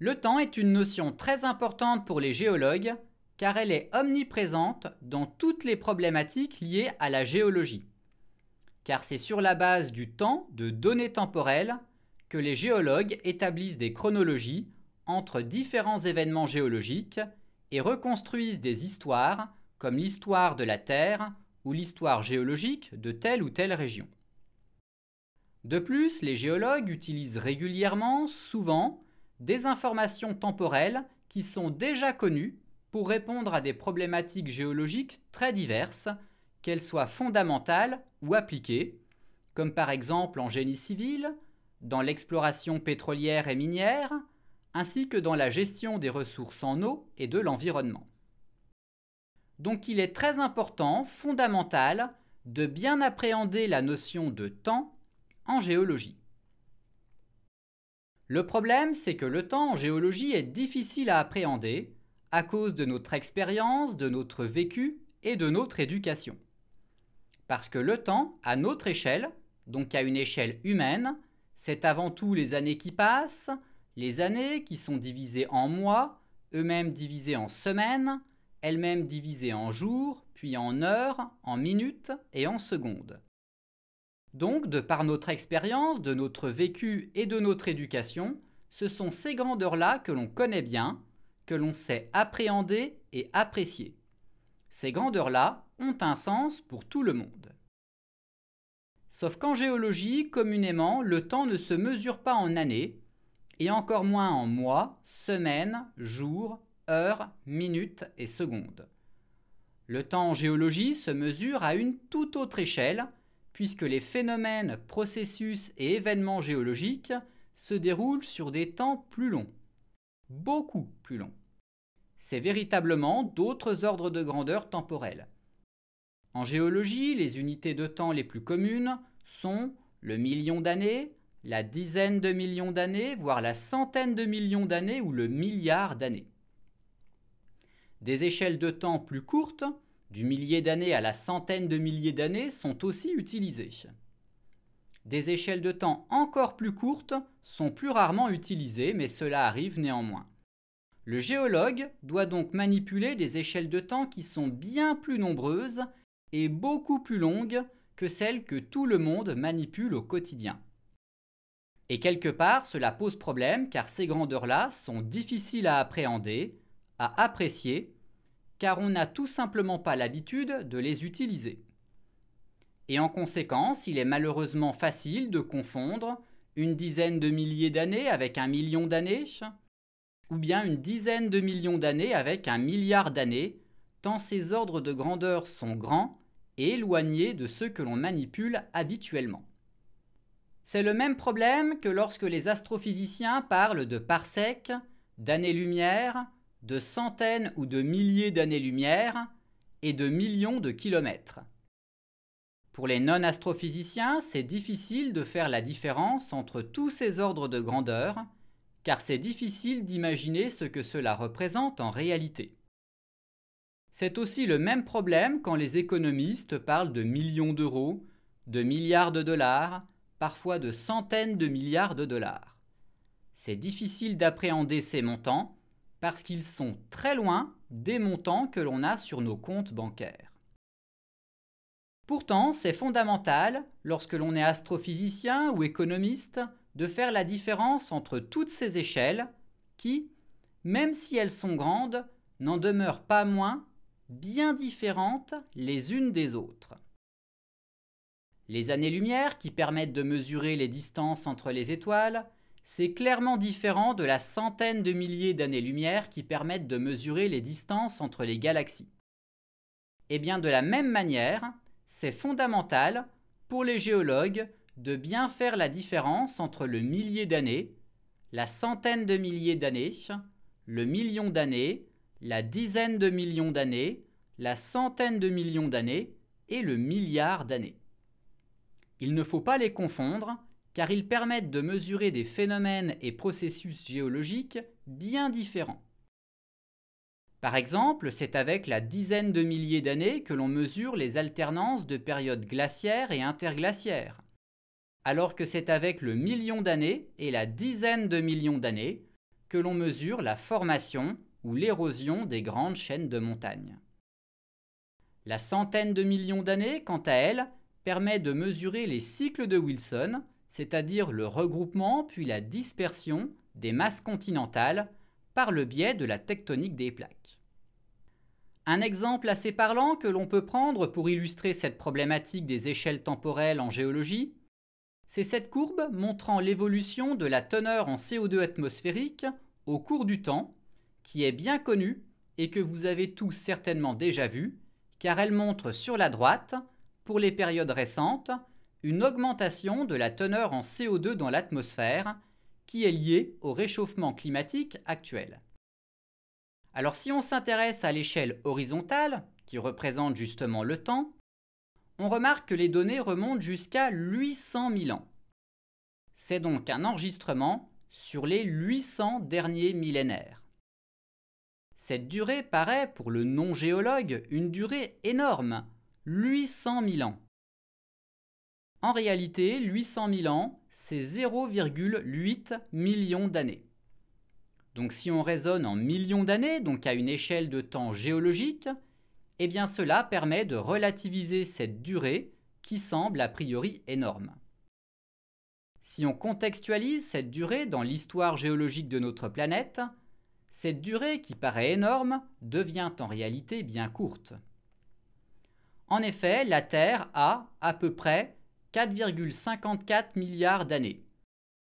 Le temps est une notion très importante pour les géologues car elle est omniprésente dans toutes les problématiques liées à la géologie. Car c'est sur la base du temps de données temporelles que les géologues établissent des chronologies entre différents événements géologiques et reconstruisent des histoires comme l'histoire de la Terre ou l'histoire géologique de telle ou telle région. De plus, les géologues utilisent régulièrement, souvent, des informations temporelles qui sont déjà connues pour répondre à des problématiques géologiques très diverses, qu'elles soient fondamentales ou appliquées, comme par exemple en génie civil, dans l'exploration pétrolière et minière, ainsi que dans la gestion des ressources en eau et de l'environnement. Donc il est très important, fondamental, de bien appréhender la notion de temps en géologie. Le problème, c'est que le temps en géologie est difficile à appréhender à cause de notre expérience, de notre vécu et de notre éducation. Parce que le temps, à notre échelle, donc à une échelle humaine, c'est avant tout les années qui passent, les années qui sont divisées en mois, eux-mêmes divisées en semaines, elles-mêmes divisées en jours, puis en heures, en minutes et en secondes. Donc, de par notre expérience, de notre vécu et de notre éducation, ce sont ces grandeurs-là que l'on connaît bien, que l'on sait appréhender et apprécier. Ces grandeurs-là ont un sens pour tout le monde. Sauf qu'en géologie, communément, le temps ne se mesure pas en années, et encore moins en mois, semaines, jours, heures, minutes et secondes. Le temps en géologie se mesure à une toute autre échelle, puisque les phénomènes, processus et événements géologiques se déroulent sur des temps plus longs, beaucoup plus longs. C'est véritablement d'autres ordres de grandeur temporelle. En géologie, les unités de temps les plus communes sont le million d'années, la dizaine de millions d'années, voire la centaine de millions d'années ou le milliard d'années. Des échelles de temps plus courtes du millier d'années à la centaine de milliers d'années sont aussi utilisées. Des échelles de temps encore plus courtes sont plus rarement utilisées, mais cela arrive néanmoins. Le géologue doit donc manipuler des échelles de temps qui sont bien plus nombreuses et beaucoup plus longues que celles que tout le monde manipule au quotidien. Et quelque part, cela pose problème car ces grandeurs-là sont difficiles à appréhender, à apprécier car on n'a tout simplement pas l'habitude de les utiliser. Et en conséquence, il est malheureusement facile de confondre une dizaine de milliers d'années avec un million d'années, ou bien une dizaine de millions d'années avec un milliard d'années, tant ces ordres de grandeur sont grands et éloignés de ceux que l'on manipule habituellement. C'est le même problème que lorsque les astrophysiciens parlent de parsecs, d'années-lumière, de centaines ou de milliers d'années-lumière et de millions de kilomètres. Pour les non-astrophysiciens, c'est difficile de faire la différence entre tous ces ordres de grandeur, car c'est difficile d'imaginer ce que cela représente en réalité. C'est aussi le même problème quand les économistes parlent de millions d'euros, de milliards de dollars, parfois de centaines de milliards de dollars. C'est difficile d'appréhender ces montants, parce qu'ils sont très loin des montants que l'on a sur nos comptes bancaires. Pourtant, c'est fondamental, lorsque l'on est astrophysicien ou économiste, de faire la différence entre toutes ces échelles qui, même si elles sont grandes, n'en demeurent pas moins bien différentes les unes des autres. Les années-lumière qui permettent de mesurer les distances entre les étoiles c'est clairement différent de la centaine de milliers d'années-lumière qui permettent de mesurer les distances entre les galaxies. Et eh bien de la même manière, c'est fondamental pour les géologues de bien faire la différence entre le millier d'années, la centaine de milliers d'années, le million d'années, la dizaine de millions d'années, la centaine de millions d'années et le milliard d'années. Il ne faut pas les confondre car ils permettent de mesurer des phénomènes et processus géologiques bien différents. Par exemple, c'est avec la dizaine de milliers d'années que l'on mesure les alternances de périodes glaciaires et interglaciaires, alors que c'est avec le million d'années et la dizaine de millions d'années que l'on mesure la formation ou l'érosion des grandes chaînes de montagnes. La centaine de millions d'années, quant à elle, permet de mesurer les cycles de Wilson, c'est-à-dire le regroupement puis la dispersion des masses continentales par le biais de la tectonique des plaques. Un exemple assez parlant que l'on peut prendre pour illustrer cette problématique des échelles temporelles en géologie, c'est cette courbe montrant l'évolution de la teneur en CO2 atmosphérique au cours du temps, qui est bien connue et que vous avez tous certainement déjà vue, car elle montre sur la droite, pour les périodes récentes, une augmentation de la teneur en CO2 dans l'atmosphère qui est liée au réchauffement climatique actuel. Alors si on s'intéresse à l'échelle horizontale, qui représente justement le temps, on remarque que les données remontent jusqu'à 800 000 ans. C'est donc un enregistrement sur les 800 derniers millénaires. Cette durée paraît, pour le non-géologue, une durée énorme, 800 000 ans. En réalité, 800 000 ans, c'est 0,8 millions d'années. Donc si on raisonne en millions d'années, donc à une échelle de temps géologique, eh bien cela permet de relativiser cette durée qui semble a priori énorme. Si on contextualise cette durée dans l'histoire géologique de notre planète, cette durée qui paraît énorme devient en réalité bien courte. En effet, la Terre a à peu près 4,54 milliards d'années,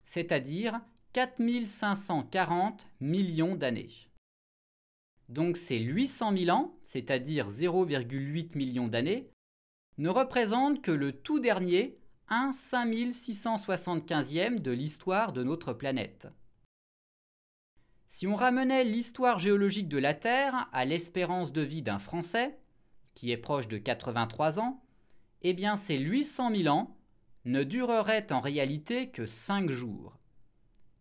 c'est-à-dire 4540 millions d'années. Donc ces 800 000 ans, c'est-à-dire 0,8 millions d'années, ne représentent que le tout dernier 1 5675e de l'histoire de notre planète. Si on ramenait l'histoire géologique de la Terre à l'espérance de vie d'un Français, qui est proche de 83 ans, eh bien ces 800 000 ans ne durerait en réalité que 5 jours.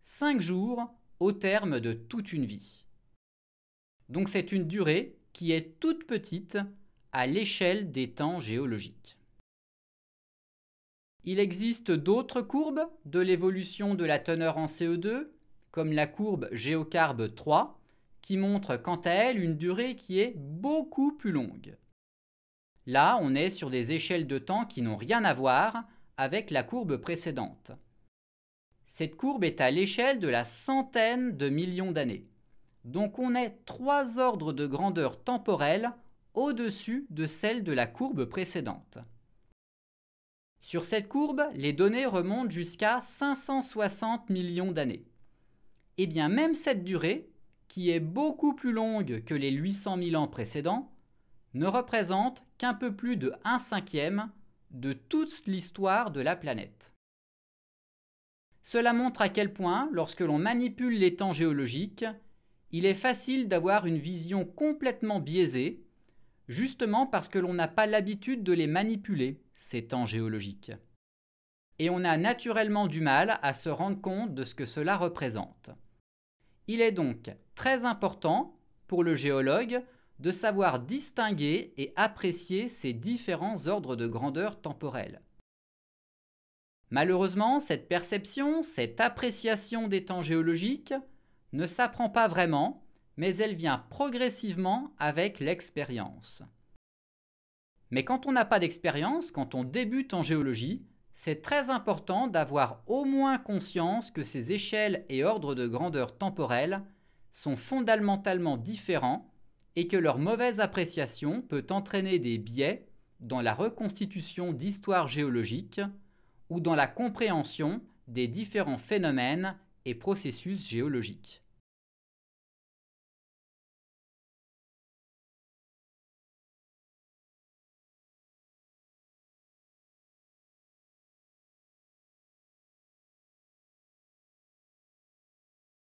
5 jours au terme de toute une vie. Donc c'est une durée qui est toute petite à l'échelle des temps géologiques. Il existe d'autres courbes de l'évolution de la teneur en CO2, comme la courbe géocarbe 3, qui montre quant à elle une durée qui est beaucoup plus longue. Là, on est sur des échelles de temps qui n'ont rien à voir avec la courbe précédente. Cette courbe est à l'échelle de la centaine de millions d'années. Donc on est trois ordres de grandeur temporelle au-dessus de celle de la courbe précédente. Sur cette courbe, les données remontent jusqu'à 560 millions d'années. Et eh bien même cette durée, qui est beaucoup plus longue que les 800 000 ans précédents, ne représente qu'un peu plus de 1 cinquième de toute l'histoire de la planète. Cela montre à quel point, lorsque l'on manipule les temps géologiques, il est facile d'avoir une vision complètement biaisée, justement parce que l'on n'a pas l'habitude de les manipuler, ces temps géologiques. Et on a naturellement du mal à se rendre compte de ce que cela représente. Il est donc très important pour le géologue de savoir distinguer et apprécier ces différents ordres de grandeur temporelle. Malheureusement, cette perception, cette appréciation des temps géologiques ne s'apprend pas vraiment, mais elle vient progressivement avec l'expérience. Mais quand on n'a pas d'expérience, quand on débute en géologie, c'est très important d'avoir au moins conscience que ces échelles et ordres de grandeur temporelle sont fondamentalement différents et que leur mauvaise appréciation peut entraîner des biais dans la reconstitution d'histoires géologiques ou dans la compréhension des différents phénomènes et processus géologiques.